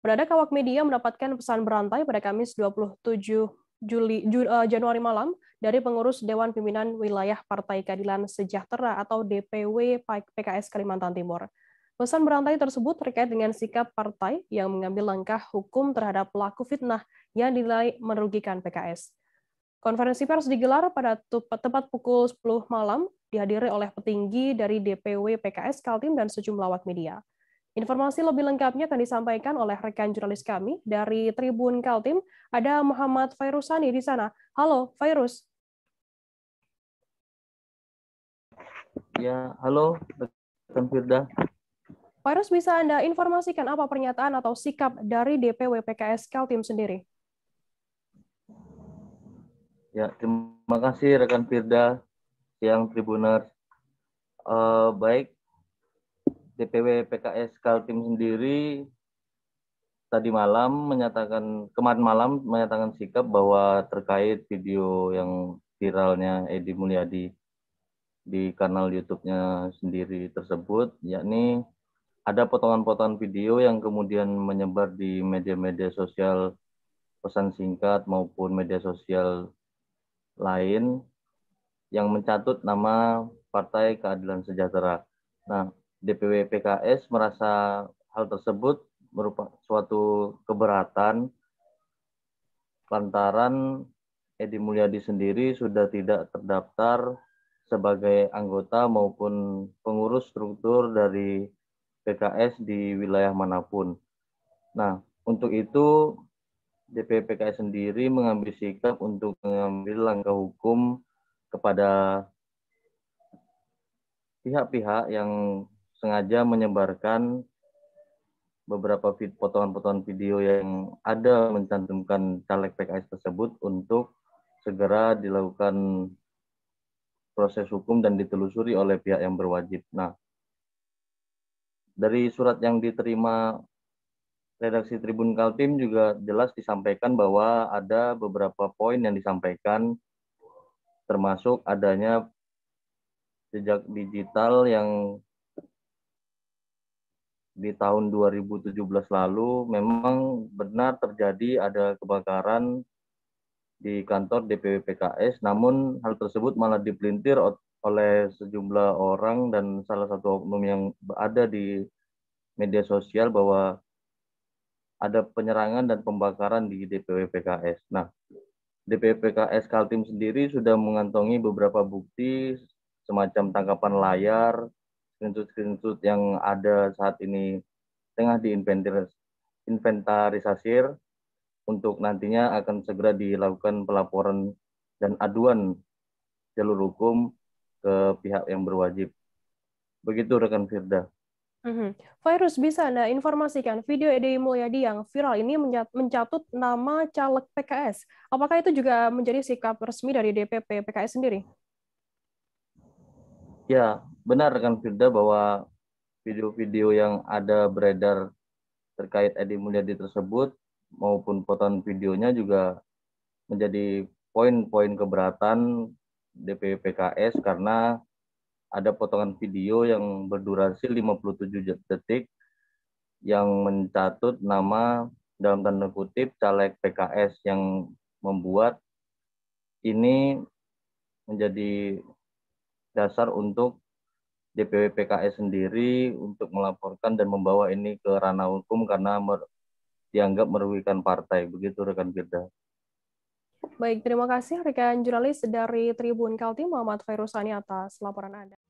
Berada kawak media mendapatkan pesan berantai pada Kamis 27 Juli, eh, Januari malam dari pengurus Dewan Pimpinan Wilayah Partai Keadilan Sejahtera atau DPW PKS Kalimantan Timur. Pesan berantai tersebut terkait dengan sikap partai yang mengambil langkah hukum terhadap pelaku fitnah yang dinilai merugikan PKS. Konferensi pers digelar pada tepat pukul 10 malam, dihadiri oleh petinggi dari DPW PKS Kaltim dan sejumlah awak media. Informasi lebih lengkapnya akan disampaikan oleh rekan jurnalis kami dari Tribun Kaltim, ada Muhammad Fairusani di sana. Halo, Fairus. Ya, halo, Rekan Firda. Fairus, bisa Anda informasikan apa pernyataan atau sikap dari DPW PKS Kaltim sendiri? Ya, terima kasih rekan Firda yang Tribuners. Uh, baik, DPW PKS Kaltim sendiri tadi malam menyatakan kemarin malam menyatakan sikap bahwa terkait video yang viralnya Edi Mulyadi di kanal YouTube-nya sendiri tersebut, yakni ada potongan-potongan video yang kemudian menyebar di media-media sosial pesan singkat maupun media sosial lain yang mencatut nama Partai Keadilan Sejahtera. Nah, DPW PKS merasa hal tersebut merupakan suatu keberatan lantaran Edi Mulyadi sendiri sudah tidak terdaftar sebagai anggota maupun pengurus struktur dari PKS di wilayah manapun. Nah, untuk itu DPPKS sendiri mengambil sikap untuk mengambil langkah hukum kepada pihak-pihak yang sengaja menyebarkan beberapa potongan-potongan video yang ada mencantumkan caleg PKS tersebut untuk segera dilakukan proses hukum dan ditelusuri oleh pihak yang berwajib. Nah, dari surat yang diterima redaksi Tribun Kaltim juga jelas disampaikan bahwa ada beberapa poin yang disampaikan termasuk adanya jejak digital yang di tahun 2017 lalu memang benar terjadi ada kebakaran di kantor DPW PKS namun hal tersebut malah dipelintir oleh sejumlah orang dan salah satu oknum yang ada di media sosial bahwa ada penyerangan dan pembakaran di DPW PKS. Nah, DPW PKS Kaltim sendiri sudah mengantongi beberapa bukti semacam tangkapan layar, screenshot-screenshot yang ada saat ini tengah diinventarisasi untuk nantinya akan segera dilakukan pelaporan dan aduan jalur hukum ke pihak yang berwajib. Begitu rekan Firda. Mm-hmm. Virus bisa Anda informasikan video Edi Mulyadi yang viral ini mencatut nama caleg PKS. Apakah itu juga menjadi sikap resmi dari DPP PKS sendiri? Ya, benar kan Firda bahwa video-video yang ada beredar terkait Edi Mulyadi tersebut maupun potongan videonya juga menjadi poin-poin keberatan DPP PKS karena ada potongan video yang berdurasi 57 detik yang mencatut nama dalam tanda kutip caleg PKS yang membuat ini menjadi dasar untuk DPW PKS sendiri untuk melaporkan dan membawa ini ke ranah hukum karena mer dianggap merugikan partai. Begitu rekan Firda. Baik, terima kasih rekan jurnalis dari Tribun Kaltim Muhammad Fairusani atas laporan Anda.